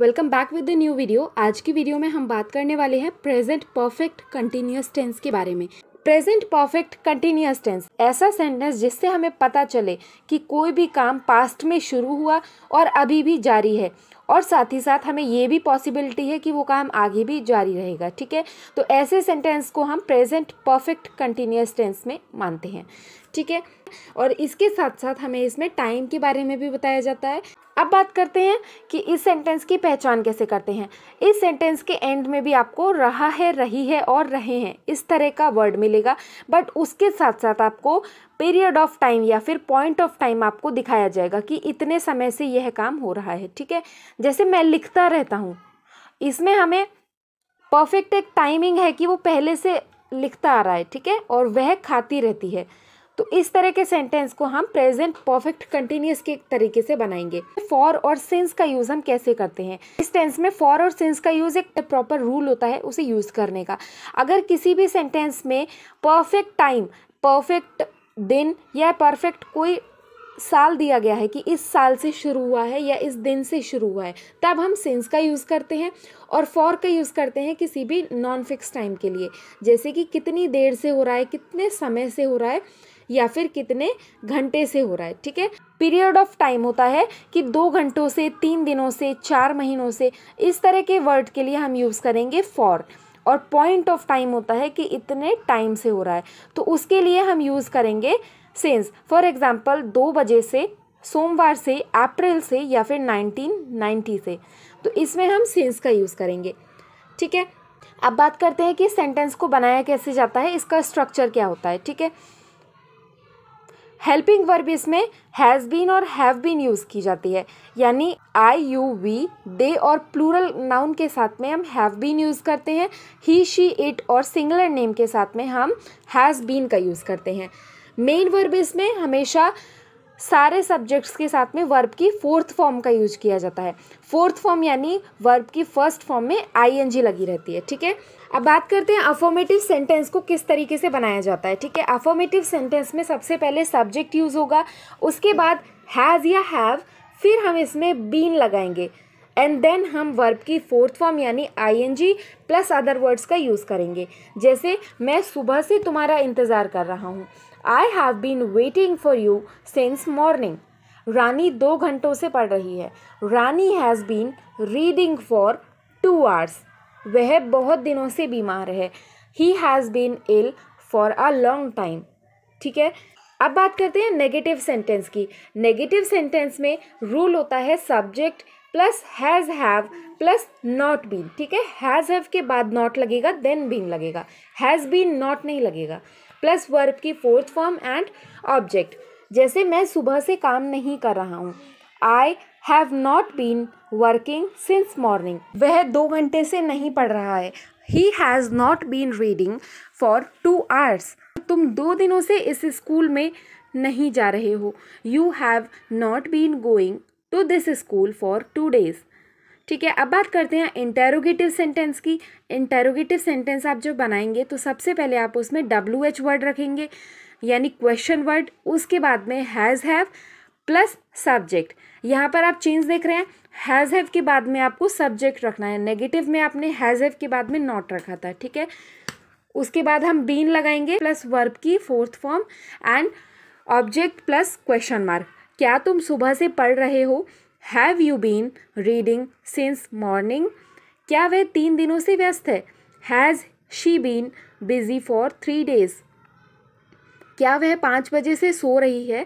welcome back with the new video आज की video में हम बात करने वाले हैं प्रेजेंट परफेक्ट कंटिन्यूस टेंस के बारे में प्रेजेंट परफेक्ट कंटिन्यूस टेंस ऐसा सेंटेंस जिससे हमें पता चले कि कोई भी काम पास्ट में शुरू हुआ और अभी भी जारी है और साथ ही साथ हमें ये भी पॉसिबिलिटी है कि वो काम आगे भी जारी रहेगा ठीक है तो ऐसे सेंटेंस को हम प्रेजेंट परफेक्ट कंटिन्यूस टेंस में मानते हैं ठीक है और इसके साथ साथ हमें इसमें टाइम के बारे में भी बताया जाता है अब बात करते हैं कि इस सेंटेंस की पहचान कैसे करते हैं इस सेंटेंस के एंड में भी आपको रहा है रही है और रहे हैं इस तरह का वर्ड मिलेगा बट उसके साथ साथ आपको पीरियड ऑफ टाइम या फिर पॉइंट ऑफ टाइम आपको दिखाया जाएगा कि इतने समय से यह काम हो रहा है ठीक है जैसे मैं लिखता रहता हूँ इसमें हमें परफेक्ट एक टाइमिंग है कि वो पहले से लिखता आ रहा है ठीक है और वह खाती रहती है तो इस तरह के सेंटेंस को हम प्रेजेंट परफेक्ट कंटिन्यूस के तरीके से बनाएंगे फॉर और सिंस का यूज़ हम कैसे करते हैं इस टेंस में फॉर और सिंस का यूज़ एक प्रॉपर रूल होता है उसे यूज़ करने का अगर किसी भी सेंटेंस में परफेक्ट टाइम परफेक्ट दिन या परफेक्ट कोई साल दिया गया है कि इस साल से शुरू हुआ है या इस दिन से शुरू हुआ है तब हम सिंस का यूज़ करते हैं और फॉर का यूज़ करते हैं किसी भी नॉन फिक्स टाइम के लिए जैसे कि कितनी देर से हो रहा है कितने समय से हो रहा है या फिर कितने घंटे से हो रहा है ठीक है पीरियड ऑफ टाइम होता है कि दो घंटों से तीन दिनों से चार महीनों से इस तरह के वर्ड के लिए हम यूज़ करेंगे फॉर और पॉइंट ऑफ टाइम होता है कि इतने टाइम से हो रहा है तो उसके लिए हम यूज़ करेंगे सेंस फॉर एग्ज़ाम्पल दो बजे से सोमवार से अप्रैल से या फिर 1990 से तो इसमें हम सेंस का यूज़ करेंगे ठीक है अब बात करते हैं कि सेंटेंस को बनाया कैसे जाता है इसका स्ट्रक्चर क्या होता है ठीक है हेल्पिंग वर्ब इसमें हैज़ बीन और हैव बीन यूज़ की जाती है यानी आई यू वी दे और प्लूरल नाउन के साथ में हम हैव बीन यूज़ करते हैं ही शी इट और सिंगुलर नेम के साथ में हम हैज़ बीन का यूज़ करते हैं मेन वर्ब इसमें हमेशा सारे सब्जेक्ट्स के साथ में वर्ब की फोर्थ फॉर्म का यूज किया जाता है फोर्थ फॉर्म यानी वर्ब की फर्स्ट फॉर्म में आईएनजी लगी रहती है ठीक है अब बात करते हैं अफॉर्मेटिव सेंटेंस को किस तरीके से बनाया जाता है ठीक है अफॉर्मेटिव सेंटेंस में सबसे पहले सब्जेक्ट यूज़ होगा उसके बाद हैज़ या हैव फिर हम इसमें बीन लगाएंगे एंड देन हम वर्ब की फोर्थ फॉर्म यानी आईएनजी प्लस अदर वर्ड्स का यूज़ करेंगे जैसे मैं सुबह से तुम्हारा इंतज़ार कर रहा हूँ I have been waiting for you since morning Rani दो घंटों से पढ़ रही है Rani has been reading for two hours वह बहुत दिनों से बीमार है he has been ill for a long time ठीक है अब बात करते हैं नेगेटिव सेंटेंस की नेगेटिव सेंटेंस में रूल होता है subject plus has have plus not been ठीक है हैज़ हैव के बाद नॉट लगेगा देन बीन लगेगा हैज़ बीन नॉट नहीं लगेगा प्लस वर्ब की फोर्थ फॉर्म एंड ऑब्जेक्ट जैसे मैं सुबह से काम नहीं कर रहा हूँ I have not been working since morning वह दो घंटे से नहीं पढ़ रहा है he has not been reading for two hours तुम दो दिनों से इस स्कूल में नहीं जा रहे हो you have not been going to this school for two days ठीक है अब बात करते हैं इंटेरोगेटिव सेंटेंस की इंटेरोगेटिव सेंटेंस आप जो बनाएंगे तो सबसे पहले आप उसमें डब्ल्यू एच वर्ड रखेंगे यानी क्वेश्चन वर्ड उसके बाद में हैज़ हैव प्लस सब्जेक्ट यहाँ पर आप चेंज देख रहे हैं हैज़ हैव के बाद में आपको सब्जेक्ट रखना है नेगेटिव में आपने हैज़ हैव के बाद में नॉट रखा था ठीक है उसके बाद हम बीन लगाएंगे प्लस वर्ब की fourth form and object plus question mark क्या तुम सुबह से पढ़ रहे हो have you been reading since morning क्या वह तीन दिनों से व्यस्त है has she been busy for three days क्या वह पाँच बजे से सो रही है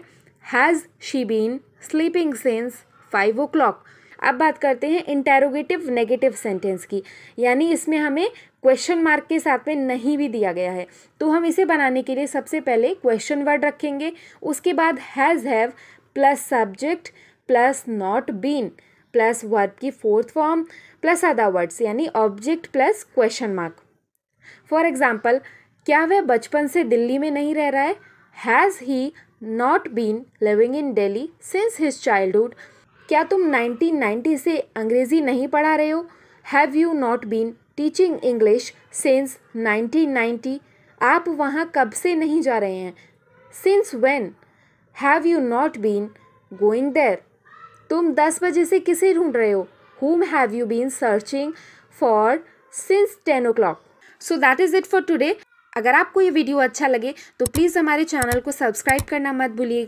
has she been sleeping since five o'clock अब बात करते हैं इंटेरोगेटिव नेगेटिव सेंटेंस की यानी इसमें हमें क्वेश्चन मार्क के साथ में नहीं भी दिया गया है तो हम इसे बनाने के लिए सबसे पहले क्वेश्चन वर्ड रखेंगे उसके बाद has have plus subject plus not been plus verb की fourth form plus other words यानी object plus question mark for example क्या वह बचपन से दिल्ली में नहीं रह रहा है has he not been living in Delhi since his childhood क्या तुम 1990 से अंग्रेज़ी नहीं पढ़ा रहे हो have you not been teaching English since 1990 आप वहाँ कब से नहीं जा रहे हैं since when have you not been going there तुम दस बजे से किसे ढूंढ रहे हो whom have you been searching for since ten o'clock so that is it for today अगर आपको ये वीडियो अच्छा लगे तो प्लीज़ हमारे चैनल को सब्सक्राइब करना मत भूलिए